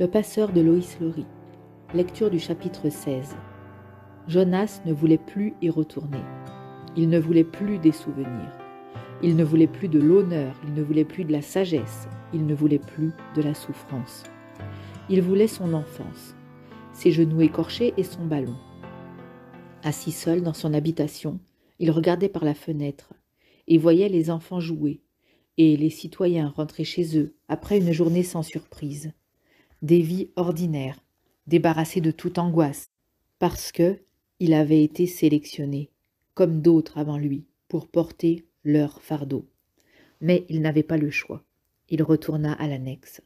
Le passeur de Loïs Laurie. Lecture du chapitre 16. Jonas ne voulait plus y retourner. Il ne voulait plus des souvenirs. Il ne voulait plus de l'honneur, il ne voulait plus de la sagesse, il ne voulait plus de la souffrance. Il voulait son enfance, ses genoux écorchés et son ballon. Assis seul dans son habitation, il regardait par la fenêtre et voyait les enfants jouer et les citoyens rentrer chez eux après une journée sans surprise des vies ordinaires, débarrassé de toute angoisse, parce que il avait été sélectionné, comme d'autres avant lui, pour porter leur fardeau. Mais il n'avait pas le choix. Il retourna à l'annexe.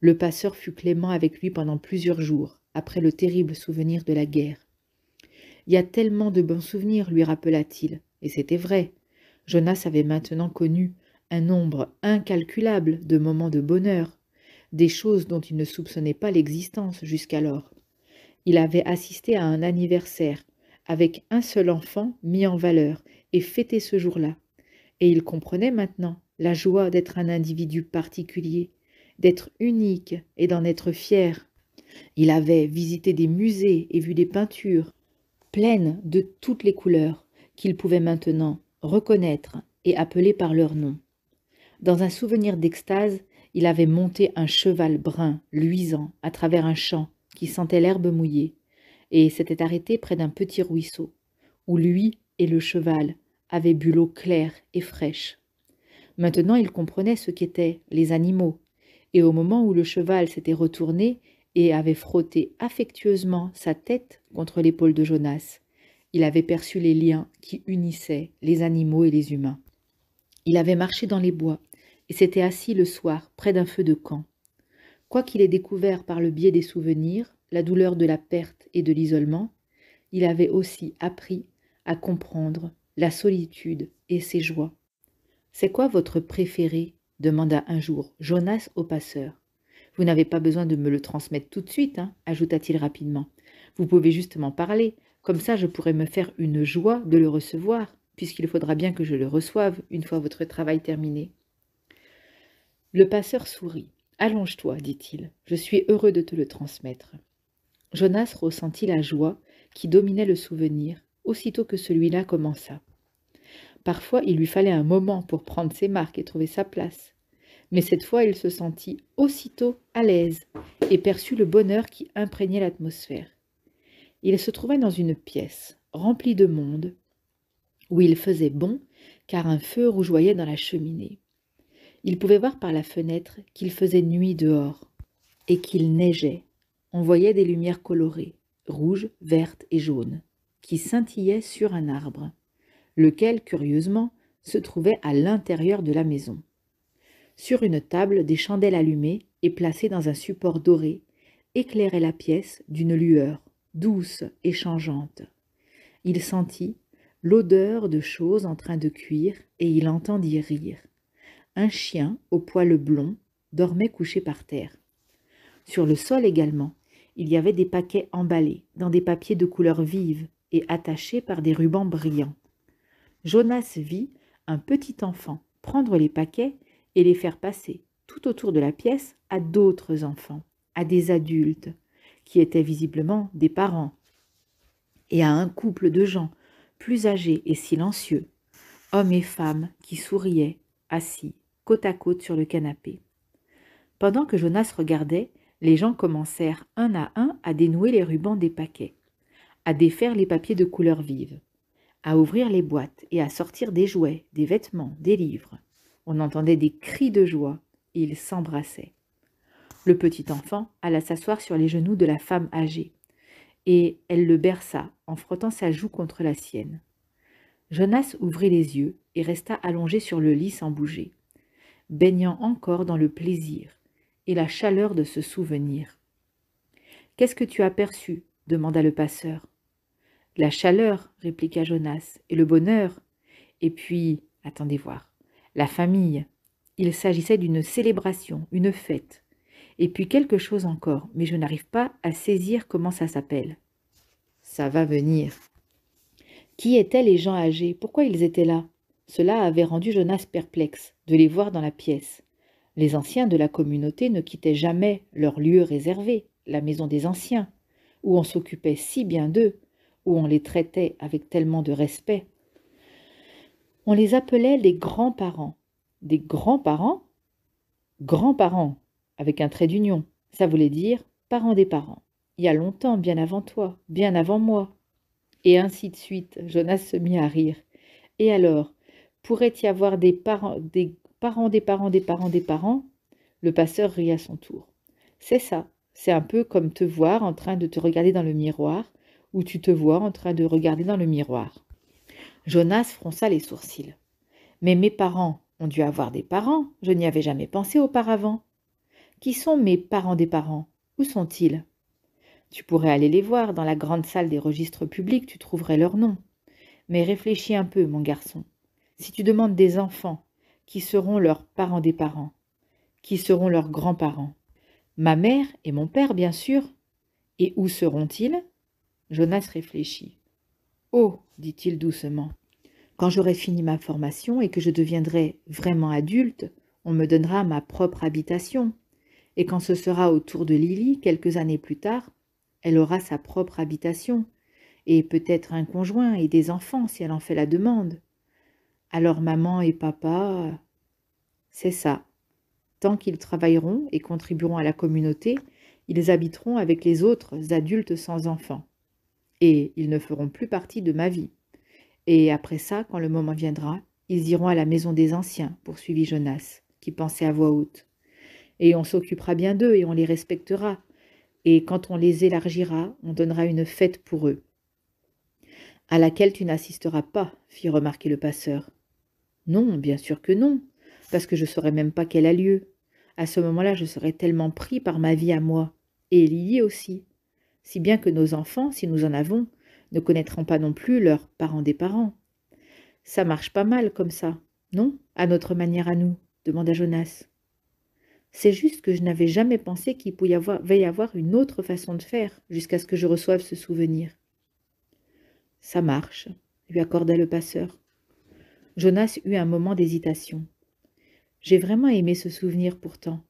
Le passeur fut clément avec lui pendant plusieurs jours, après le terrible souvenir de la guerre. Il y a tellement de bons souvenirs, lui rappela-t-il, et c'était vrai. Jonas avait maintenant connu un nombre incalculable de moments de bonheur, des choses dont il ne soupçonnait pas l'existence jusqu'alors. Il avait assisté à un anniversaire, avec un seul enfant mis en valeur, et fêté ce jour-là. Et il comprenait maintenant la joie d'être un individu particulier, d'être unique et d'en être fier. Il avait visité des musées et vu des peintures, pleines de toutes les couleurs, qu'il pouvait maintenant reconnaître et appeler par leur nom. Dans un souvenir d'extase, il avait monté un cheval brun, luisant, à travers un champ qui sentait l'herbe mouillée, et s'était arrêté près d'un petit ruisseau, où lui et le cheval avaient bu l'eau claire et fraîche. Maintenant il comprenait ce qu'étaient les animaux, et au moment où le cheval s'était retourné et avait frotté affectueusement sa tête contre l'épaule de Jonas, il avait perçu les liens qui unissaient les animaux et les humains. Il avait marché dans les bois, et s'était assis le soir près d'un feu de camp. Quoiqu'il ait découvert par le biais des souvenirs la douleur de la perte et de l'isolement, il avait aussi appris à comprendre la solitude et ses joies. C'est quoi votre préféré demanda un jour Jonas au passeur. Vous n'avez pas besoin de me le transmettre tout de suite, hein, ajouta-t-il rapidement. Vous pouvez justement parler, comme ça je pourrais me faire une joie de le recevoir, puisqu'il faudra bien que je le reçoive une fois votre travail terminé. Le passeur sourit. Allonge-toi, dit-il, je suis heureux de te le transmettre. Jonas ressentit la joie qui dominait le souvenir, aussitôt que celui-là commença. Parfois il lui fallait un moment pour prendre ses marques et trouver sa place, mais cette fois il se sentit aussitôt à l'aise et perçut le bonheur qui imprégnait l'atmosphère. Il se trouvait dans une pièce, remplie de monde, où il faisait bon, car un feu rougeoyait dans la cheminée. Il pouvait voir par la fenêtre qu'il faisait nuit dehors et qu'il neigeait. On voyait des lumières colorées, rouges, vertes et jaunes, qui scintillaient sur un arbre, lequel, curieusement, se trouvait à l'intérieur de la maison. Sur une table, des chandelles allumées et placées dans un support doré éclairaient la pièce d'une lueur douce et changeante. Il sentit l'odeur de choses en train de cuire et il entendit rire un chien au poil blond dormait couché par terre. Sur le sol également, il y avait des paquets emballés dans des papiers de couleur vive et attachés par des rubans brillants. Jonas vit un petit enfant prendre les paquets et les faire passer tout autour de la pièce à d'autres enfants, à des adultes, qui étaient visiblement des parents, et à un couple de gens plus âgés et silencieux, hommes et femmes qui souriaient assis, côte à côte sur le canapé. Pendant que Jonas regardait, les gens commencèrent un à un à dénouer les rubans des paquets, à défaire les papiers de couleur vive, à ouvrir les boîtes et à sortir des jouets, des vêtements, des livres. On entendait des cris de joie, et ils s'embrassaient. Le petit enfant alla s'asseoir sur les genoux de la femme âgée, et elle le berça en frottant sa joue contre la sienne. Jonas ouvrit les yeux et resta allongé sur le lit sans bouger, baignant encore dans le plaisir et la chaleur de ce souvenir. Qu'est-ce que tu as perçu demanda le passeur. La chaleur, répliqua Jonas, et le bonheur. Et puis, attendez voir, la famille. Il s'agissait d'une célébration, une fête. Et puis quelque chose encore, mais je n'arrive pas à saisir comment ça s'appelle. Ça va venir, qui étaient les gens âgés Pourquoi ils étaient là Cela avait rendu Jonas perplexe de les voir dans la pièce. Les anciens de la communauté ne quittaient jamais leur lieu réservé, la maison des anciens, où on s'occupait si bien d'eux, où on les traitait avec tellement de respect. On les appelait les grands-parents. Des grands-parents Grands-parents, avec un trait d'union, ça voulait dire parents des parents. Il y a longtemps, bien avant toi, bien avant moi, et ainsi de suite. Jonas se mit à rire. Et alors, pourrait y avoir des parents, des parents, des parents, des parents, des parents Le passeur rit à son tour. C'est ça. C'est un peu comme te voir en train de te regarder dans le miroir, ou tu te vois en train de regarder dans le miroir. Jonas fronça les sourcils. Mais mes parents ont dû avoir des parents, je n'y avais jamais pensé auparavant. Qui sont mes parents des parents Où sont-ils tu pourrais aller les voir, dans la grande salle des registres publics, tu trouverais leurs noms. Mais réfléchis un peu, mon garçon. Si tu demandes des enfants, qui seront leurs parents des parents Qui seront leurs grands-parents Ma mère et mon père, bien sûr. Et où seront-ils Jonas réfléchit. Oh dit-il doucement. Quand j'aurai fini ma formation et que je deviendrai vraiment adulte, on me donnera ma propre habitation. Et quand ce sera au tour de Lily, quelques années plus tard, elle aura sa propre habitation, et peut-être un conjoint et des enfants si elle en fait la demande. Alors maman et papa... C'est ça. Tant qu'ils travailleront et contribueront à la communauté, ils habiteront avec les autres adultes sans enfants. Et ils ne feront plus partie de ma vie. Et après ça, quand le moment viendra, ils iront à la maison des anciens, poursuivit Jonas, qui pensait à voix haute. Et on s'occupera bien d'eux et on les respectera, et quand on les élargira, on donnera une fête pour eux. À laquelle tu n'assisteras pas, fit remarquer le passeur. Non, bien sûr que non, parce que je ne saurais même pas qu'elle a lieu. À ce moment-là, je serais tellement pris par ma vie à moi, et Lily aussi. Si bien que nos enfants, si nous en avons, ne connaîtront pas non plus leurs parents des parents. Ça marche pas mal comme ça, non À notre manière à nous demanda Jonas. C'est juste que je n'avais jamais pensé qu'il pouvait y, avoir, une autre façon de faire jusqu'à ce que je reçoive ce souvenir. Ça marche, lui accorda le passeur. Jonas eut un moment d'hésitation. J'ai vraiment aimé ce souvenir pourtant.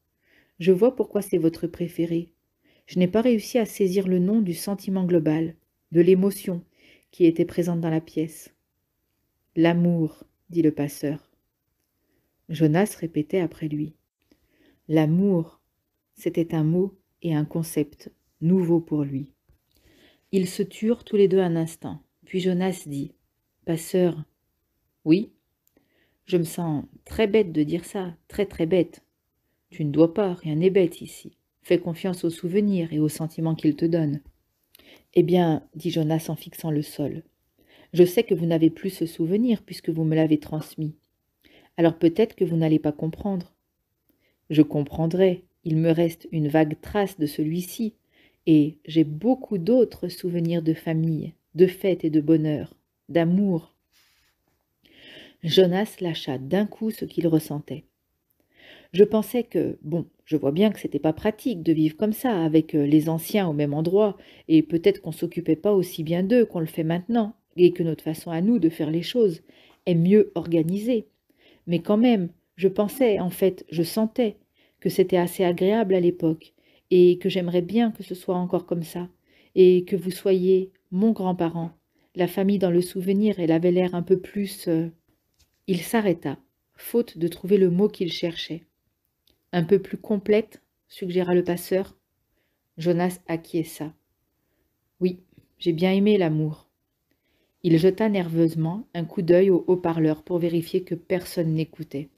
Je vois pourquoi c'est votre préféré. Je n'ai pas réussi à saisir le nom du sentiment global, de l'émotion qui était présente dans la pièce. L'amour, dit le passeur. Jonas répétait après lui. L'amour, c'était un mot et un concept nouveau pour lui. Ils se turent tous les deux un instant, puis Jonas dit Passeur, oui Je me sens très bête de dire ça, très très bête. Tu ne dois pas, rien n'est bête ici. Fais confiance aux souvenirs et aux sentiments qu'il te donne. Eh bien, dit Jonas en fixant le sol, je sais que vous n'avez plus ce souvenir puisque vous me l'avez transmis. Alors peut-être que vous n'allez pas comprendre. Je comprendrai, il me reste une vague trace de celui-ci, et j'ai beaucoup d'autres souvenirs de famille, de fêtes et de bonheur, d'amour. Jonas lâcha d'un coup ce qu'il ressentait. Je pensais que, bon, je vois bien que c'était pas pratique de vivre comme ça, avec euh, les anciens au même endroit, et peut-être qu'on s'occupait pas aussi bien d'eux qu'on le fait maintenant, et que notre façon à nous de faire les choses est mieux organisée. Mais quand même, je pensais, en fait, je sentais que c'était assez agréable à l'époque, et que j'aimerais bien que ce soit encore comme ça, et que vous soyez mon grand-parent. La famille dans le souvenir, elle avait l'air un peu plus... Euh, il s'arrêta, faute de trouver le mot qu'il cherchait. Un peu plus complète, suggéra le passeur. Jonas acquiesça. Oui, j'ai bien aimé l'amour. Il jeta nerveusement un coup d'œil au haut-parleur pour vérifier que personne n'écoutait.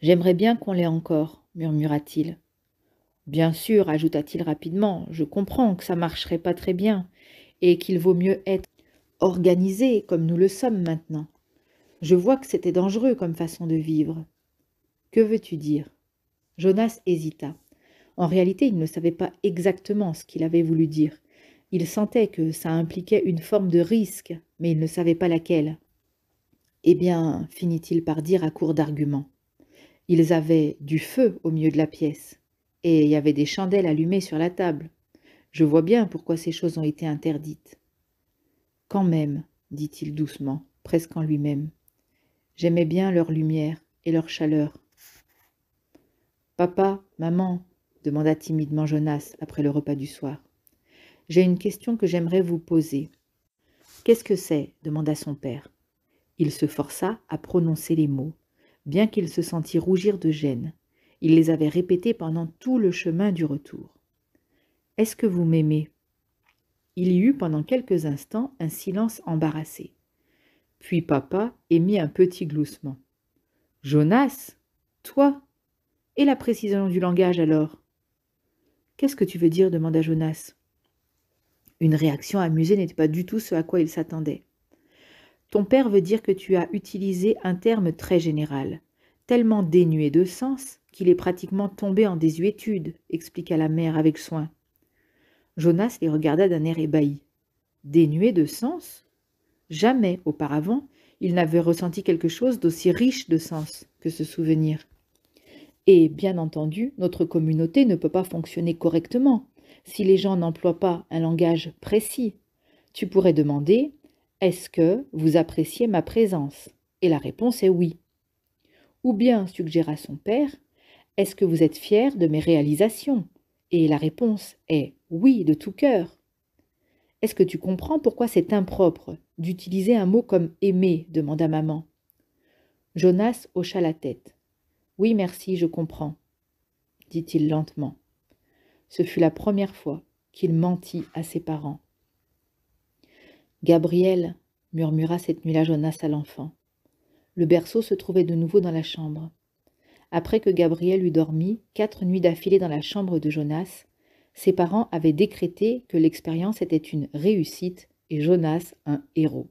J'aimerais bien qu'on l'ait encore, murmura-t-il. Bien sûr, ajouta-t-il rapidement, je comprends que ça marcherait pas très bien, et qu'il vaut mieux être organisé comme nous le sommes maintenant. Je vois que c'était dangereux comme façon de vivre. Que veux-tu dire Jonas hésita. En réalité, il ne savait pas exactement ce qu'il avait voulu dire. Il sentait que ça impliquait une forme de risque, mais il ne savait pas laquelle. Eh bien, finit-il par dire à court d'arguments, ils avaient du feu au milieu de la pièce, et il y avait des chandelles allumées sur la table. Je vois bien pourquoi ces choses ont été interdites. Quand même, dit-il doucement, presque en lui-même, j'aimais bien leur lumière et leur chaleur. Papa, maman, demanda timidement Jonas après le repas du soir. J'ai une question que j'aimerais vous poser. Qu'est-ce que c'est demanda son père. Il se força à prononcer les mots bien qu'il se sentît rougir de gêne. Il les avait répétées pendant tout le chemin du retour. Est-ce que vous m'aimez Il y eut pendant quelques instants un silence embarrassé. Puis papa émit un petit gloussement. Jonas Toi Et la précision du langage alors Qu'est-ce que tu veux dire demanda Jonas. Une réaction amusée n'était pas du tout ce à quoi il s'attendait. Ton père veut dire que tu as utilisé un terme très général, tellement dénué de sens qu'il est pratiquement tombé en désuétude, expliqua la mère avec soin. Jonas les regarda d'un air ébahi. Dénué de sens Jamais auparavant il n'avait ressenti quelque chose d'aussi riche de sens que ce souvenir. Et bien entendu, notre communauté ne peut pas fonctionner correctement si les gens n'emploient pas un langage précis. Tu pourrais demander est-ce que vous appréciez ma présence Et la réponse est oui. Ou bien, suggéra son père, Est-ce que vous êtes fier de mes réalisations Et la réponse est oui de tout cœur. Est-ce que tu comprends pourquoi c'est impropre d'utiliser un mot comme aimer demanda maman. Jonas hocha la tête. Oui, merci, je comprends, dit-il lentement. Ce fut la première fois qu'il mentit à ses parents. Gabriel, murmura cette nuit-là Jonas à l'enfant. Le berceau se trouvait de nouveau dans la chambre. Après que Gabriel eut dormi quatre nuits d'affilée dans la chambre de Jonas, ses parents avaient décrété que l'expérience était une réussite et Jonas un héros.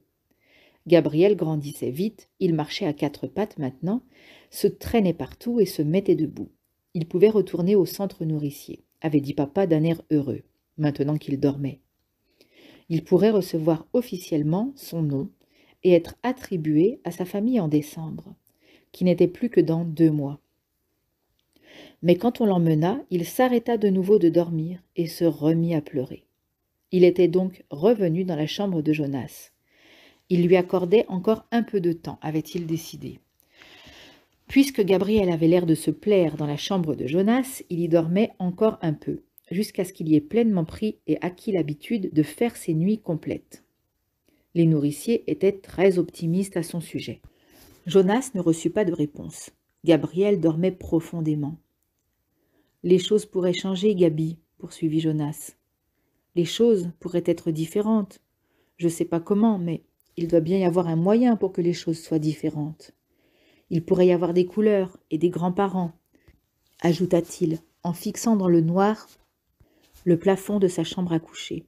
Gabriel grandissait vite, il marchait à quatre pattes maintenant, se traînait partout et se mettait debout. Il pouvait retourner au centre nourricier, avait dit papa d'un air heureux, maintenant qu'il dormait il pourrait recevoir officiellement son nom et être attribué à sa famille en décembre, qui n'était plus que dans deux mois. Mais quand on l'emmena, il s'arrêta de nouveau de dormir et se remit à pleurer. Il était donc revenu dans la chambre de Jonas. Il lui accordait encore un peu de temps, avait-il décidé. Puisque Gabriel avait l'air de se plaire dans la chambre de Jonas, il y dormait encore un peu jusqu'à ce qu'il y ait pleinement pris et acquis l'habitude de faire ses nuits complètes. Les nourriciers étaient très optimistes à son sujet. Jonas ne reçut pas de réponse. Gabriel dormait profondément. Les choses pourraient changer, Gabi, poursuivit Jonas. Les choses pourraient être différentes. Je ne sais pas comment, mais il doit bien y avoir un moyen pour que les choses soient différentes. Il pourrait y avoir des couleurs et des grands-parents, ajouta-t-il en fixant dans le noir le plafond de sa chambre à coucher.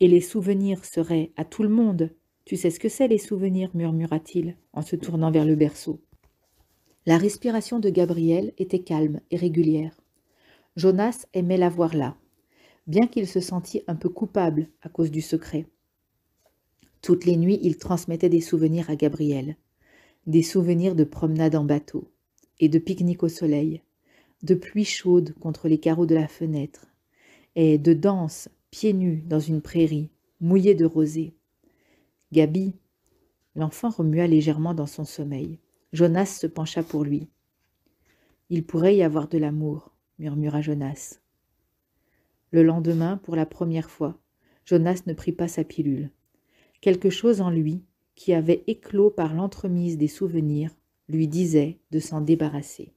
Et les souvenirs seraient à tout le monde. Tu sais ce que c'est les souvenirs, murmura-t-il en se tournant vers le berceau. La respiration de Gabriel était calme et régulière. Jonas aimait la voir là, bien qu'il se sentît un peu coupable à cause du secret. Toutes les nuits, il transmettait des souvenirs à Gabriel, des souvenirs de promenades en bateau et de pique-nique au soleil, de pluie chaude contre les carreaux de la fenêtre, et de danse, pieds nus, dans une prairie, mouillée de rosée. Gabi L'enfant remua légèrement dans son sommeil. Jonas se pencha pour lui. Il pourrait y avoir de l'amour, murmura Jonas. Le lendemain, pour la première fois, Jonas ne prit pas sa pilule. Quelque chose en lui, qui avait éclos par l'entremise des souvenirs, lui disait de s'en débarrasser.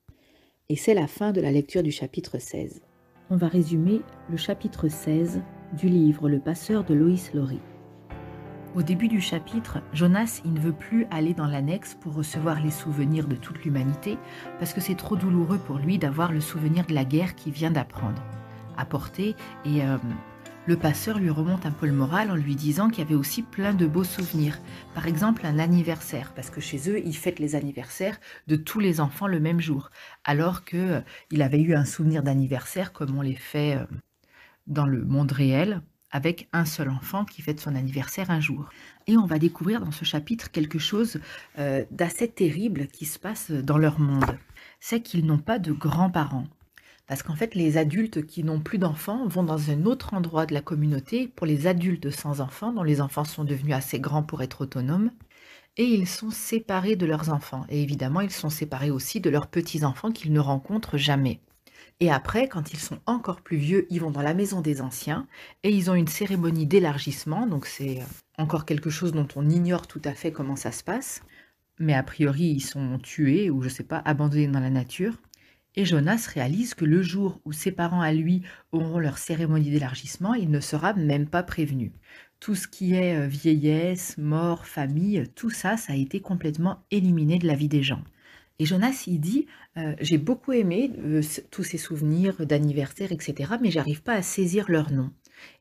Et c'est la fin de la lecture du chapitre 16 on va résumer le chapitre 16 du livre Le passeur de Loïs Laurie. Au début du chapitre, Jonas, ne veut plus aller dans l'annexe pour recevoir les souvenirs de toute l'humanité, parce que c'est trop douloureux pour lui d'avoir le souvenir de la guerre qu'il vient d'apprendre. Apporter et euh, le passeur lui remonte un peu le moral en lui disant qu'il y avait aussi plein de beaux souvenirs. Par exemple, un anniversaire, parce que chez eux, ils fêtent les anniversaires de tous les enfants le même jour, alors que euh, il avait eu un souvenir d'anniversaire comme on les fait euh, dans le monde réel, avec un seul enfant qui fête son anniversaire un jour. Et on va découvrir dans ce chapitre quelque chose euh, d'assez terrible qui se passe dans leur monde. C'est qu'ils n'ont pas de grands-parents. Parce qu'en fait, les adultes qui n'ont plus d'enfants vont dans un autre endroit de la communauté pour les adultes sans enfants, dont les enfants sont devenus assez grands pour être autonomes, et ils sont séparés de leurs enfants. Et évidemment, ils sont séparés aussi de leurs petits-enfants qu'ils ne rencontrent jamais. Et après, quand ils sont encore plus vieux, ils vont dans la maison des anciens et ils ont une cérémonie d'élargissement. Donc c'est euh, encore quelque chose dont on ignore tout à fait comment ça se passe. Mais a priori, ils sont tués ou je sais pas, abandonnés dans la nature et Jonas réalise que le jour où ses parents à lui auront leur cérémonie d'élargissement, il ne sera même pas prévenu. Tout ce qui est euh, vieillesse, mort, famille, tout ça, ça a été complètement éliminé de la vie des gens. Et Jonas, il dit, euh, j'ai beaucoup aimé euh, tous ces souvenirs d'anniversaire, etc., mais j'arrive pas à saisir leur nom.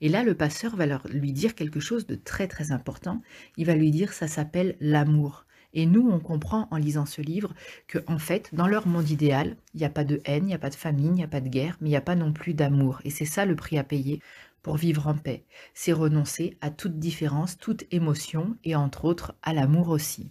Et là, le passeur va leur, lui dire quelque chose de très très important. Il va lui dire, ça s'appelle l'amour. Et nous, on comprend en lisant ce livre que, en fait, dans leur monde idéal, il n'y a pas de haine, il n'y a pas de famine, il n'y a pas de guerre, mais il n'y a pas non plus d'amour. Et c'est ça le prix à payer pour vivre en paix. C'est renoncer à toute différence, toute émotion, et entre autres à l'amour aussi.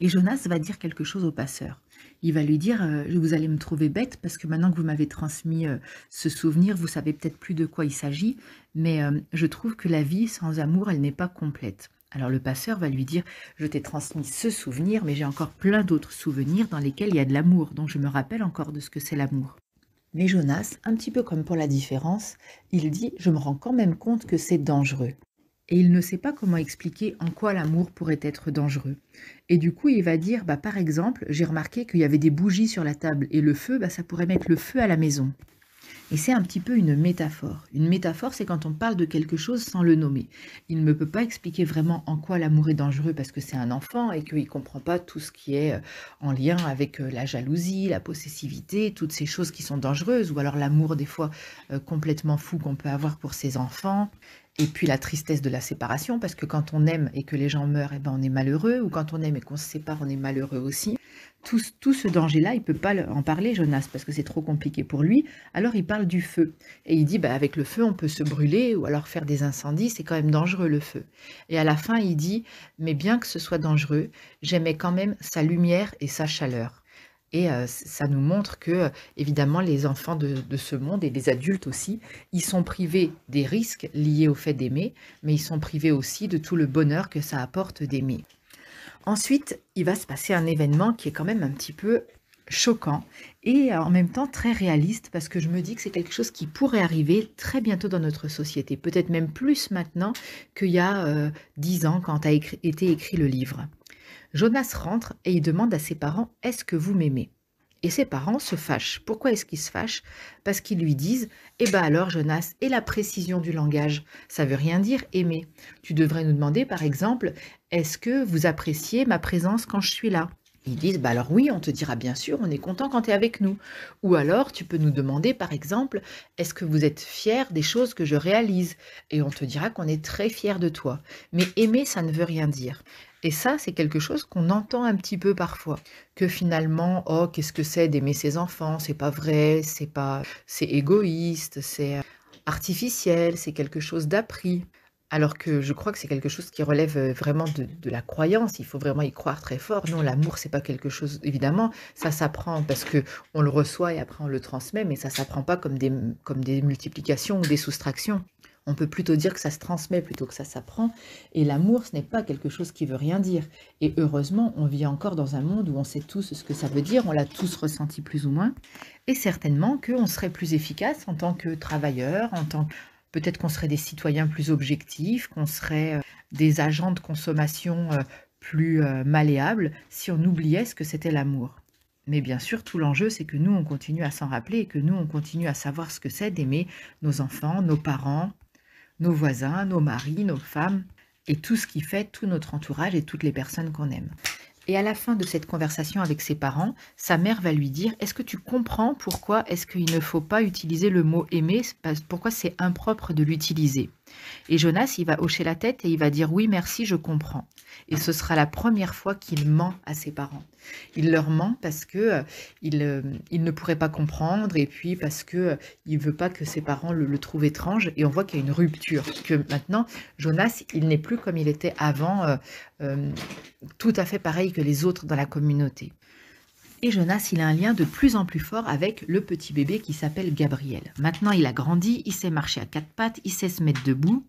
Et Jonas va dire quelque chose au passeur. Il va lui dire euh, Vous allez me trouver bête parce que maintenant que vous m'avez transmis euh, ce souvenir, vous savez peut-être plus de quoi il s'agit, mais euh, je trouve que la vie sans amour, elle n'est pas complète. Alors le passeur va lui dire Je t'ai transmis ce souvenir, mais j'ai encore plein d'autres souvenirs dans lesquels il y a de l'amour, donc je me rappelle encore de ce que c'est l'amour. Mais Jonas, un petit peu comme pour la différence, il dit Je me rends quand même compte que c'est dangereux. Et il ne sait pas comment expliquer en quoi l'amour pourrait être dangereux. Et du coup, il va dire bah, Par exemple, j'ai remarqué qu'il y avait des bougies sur la table et le feu, bah, ça pourrait mettre le feu à la maison. Et c'est un petit peu une métaphore. Une métaphore, c'est quand on parle de quelque chose sans le nommer. Il ne peut pas expliquer vraiment en quoi l'amour est dangereux parce que c'est un enfant et qu'il ne comprend pas tout ce qui est euh, en lien avec euh, la jalousie, la possessivité, toutes ces choses qui sont dangereuses, ou alors l'amour des fois euh, complètement fou qu'on peut avoir pour ses enfants, et puis la tristesse de la séparation, parce que quand on aime et que les gens meurent, et eh ben on est malheureux, ou quand on aime et qu'on se sépare, on est malheureux aussi tout, ce danger-là, il ne peut pas en parler, Jonas, parce que c'est trop compliqué pour lui. Alors il parle du feu. Et il dit, bah, avec le feu, on peut se brûler ou alors faire des incendies, c'est quand même dangereux le feu. Et à la fin, il dit, mais bien que ce soit dangereux, j'aimais quand même sa lumière et sa chaleur. Et euh, ça nous montre que, euh, évidemment, les enfants de, de, ce monde et les adultes aussi, ils sont privés des risques liés au fait d'aimer, mais ils sont privés aussi de tout le bonheur que ça apporte d'aimer. Ensuite, il va se passer un événement qui est quand même un petit peu choquant et en même temps très réaliste parce que je me dis que c'est quelque chose qui pourrait arriver très bientôt dans notre société, peut-être même plus maintenant qu'il y a euh, dix ans quand a été écrit le livre. Jonas rentre et il demande à ses parents Est-ce que vous m'aimez et ses parents se fâchent. Pourquoi est-ce qu'ils se fâchent Parce qu'ils lui disent Eh ben alors, Jonas, et la précision du langage Ça veut rien dire aimer. Tu devrais nous demander, par exemple, est-ce que vous appréciez ma présence quand je suis là Ils disent Bah alors oui, on te dira bien sûr, on est content quand tu es avec nous. Ou alors tu peux nous demander par exemple Est-ce que vous êtes fier des choses que je réalise Et on te dira qu'on est très fier de toi. Mais aimer, ça ne veut rien dire. Et ça, c'est quelque chose qu'on entend un petit peu parfois. Que finalement, oh, qu'est-ce que c'est d'aimer ses enfants C'est pas vrai, c'est pas, c'est égoïste, c'est euh, artificiel, c'est quelque chose d'appris. Alors que je crois que c'est quelque chose qui relève vraiment de, la croyance. Il faut vraiment y croire très fort. Non, l'amour, c'est pas quelque chose. Évidemment, ça s'apprend parce que on le reçoit et après on le transmet, mais ça s'apprend pas comme des, comme des multiplications ou des soustractions. On peut plutôt dire que ça se transmet plutôt que ça s'apprend. Et l'amour, ce n'est pas quelque chose qui veut rien dire. Et heureusement, on vit encore dans un monde où on sait tous ce que ça veut dire. On l'a tous ressenti plus ou moins. Et certainement qu'on serait plus efficace en tant que travailleur, en tant que Peut-être qu'on serait des citoyens plus objectifs, qu'on serait euh, des agents de consommation euh, plus euh, malléables si on oubliait ce que c'était l'amour. Mais bien sûr, tout l'enjeu, c'est que nous, on continue à s'en rappeler et que nous, on continue à savoir ce que c'est d'aimer nos enfants, nos parents, nos voisins, nos maris, nos femmes et tout ce qui fait tout notre entourage et toutes les personnes qu'on aime. Et à la fin de cette conversation avec ses parents, sa mère va lui dire Est-ce que tu comprends pourquoi est-ce qu'il ne faut pas utiliser le mot aimer Pourquoi c'est impropre de l'utiliser et Jonas, il va hocher la tête et il va dire oui, merci, je comprends. Et ce sera la première fois qu'il ment à ses parents. Il leur ment parce que euh, euh, il, ne pourrait pas comprendre et puis parce que ne euh, il veut pas que ses parents le trouvent étrange. Et on voit qu'il y a une rupture, que maintenant Jonas, il n'est plus comme il était avant, tout à fait pareil que les autres dans la communauté. Et Jonas, il a un lien de plus en plus fort avec le petit bébé qui s'appelle Gabriel. Maintenant, il a grandi, il sait marcher à quatre pattes, il sait se mettre debout.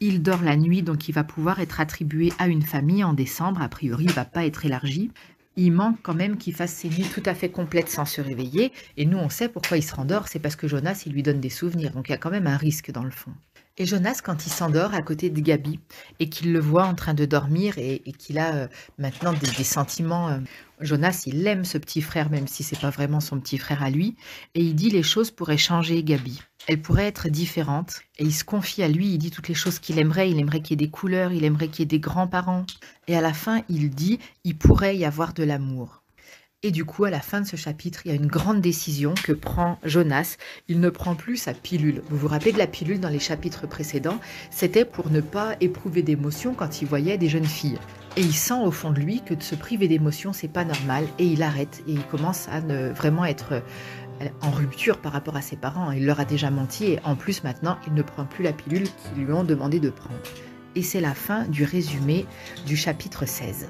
Il dort la nuit, donc il va pouvoir être attribué à une famille en décembre. A priori, il ne va pas être élargi. Il manque quand même qu'il fasse ses nuits tout à fait complètes sans se réveiller. Et nous, on sait pourquoi il se rendort. C'est parce que Jonas, il lui donne des souvenirs. Donc il y a quand même un risque dans le fond. Et Jonas, quand il s'endort à côté de Gabi et qu'il le voit en train de dormir et, qu'il a euh, maintenant des, sentiments euh, Jonas, il aime ce petit frère, même si c'est pas vraiment son petit frère à lui, et il dit les choses pourraient changer Gabi. Elle pourrait être différente, et il se confie à lui, il dit toutes les choses qu'il aimerait, il aimerait qu'il y ait des couleurs, il aimerait qu'il y ait des grands-parents, et à la fin, il dit, il pourrait y avoir de l'amour. Et du coup, à la fin de ce chapitre, il y a une grande décision que prend Jonas. Il ne prend plus sa pilule. Vous vous rappelez de la pilule dans les chapitres précédents C'était pour ne pas éprouver d'émotion quand il voyait des jeunes filles. Et il sent au fond de lui que de se priver d'émotion, c'est pas normal. Et il arrête. Et il commence à vraiment être euh, en rupture par rapport à ses parents. Il leur a déjà menti. Et en plus, maintenant, il ne prend plus la pilule qu'ils lui ont demandé de prendre. Et c'est la fin du résumé du chapitre 16.